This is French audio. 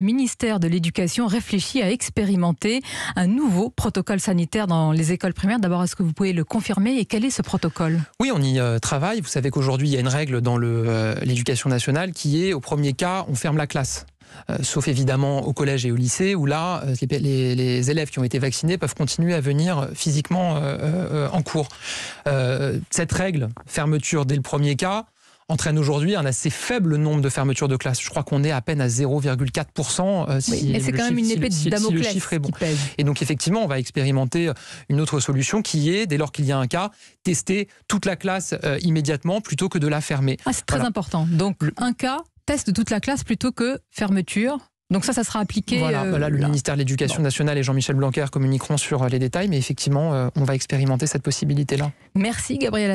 ministère de l'Éducation réfléchit à expérimenter un nouveau protocole sanitaire dans les écoles primaires. D'abord, est-ce que vous pouvez le confirmer et quel est ce protocole Oui, on y euh, travaille. Vous savez qu'aujourd'hui, il y a une règle dans euh, l'éducation nationale qui est, au premier cas, on ferme la classe. Euh, sauf évidemment au collège et au lycée, où là, les, élèves qui ont été vaccinés peuvent continuer à venir physiquement en cours. cette règle, fermeture dès le premier cas, entraîne aujourd'hui un assez faible nombre de fermetures de classe. Je crois qu'on est à peine à 0,4%. Euh, si mais c'est quand même une épée de le chiffre est bon. Et donc, effectivement, on va expérimenter euh, une autre solution qui est, dès lors qu'il y a un cas, tester toute la classe euh, immédiatement plutôt que de la fermer. Ah, c'est très important. Donc, un cas, test de toute la classe plutôt que fermeture donc ça, ça sera appliqué. Voilà, le ministère de l'Éducation nationale et Jean-Michel Blanquer communiqueront sur les détails, mais effectivement, on va expérimenter cette possibilité-là. Merci, Gabriel.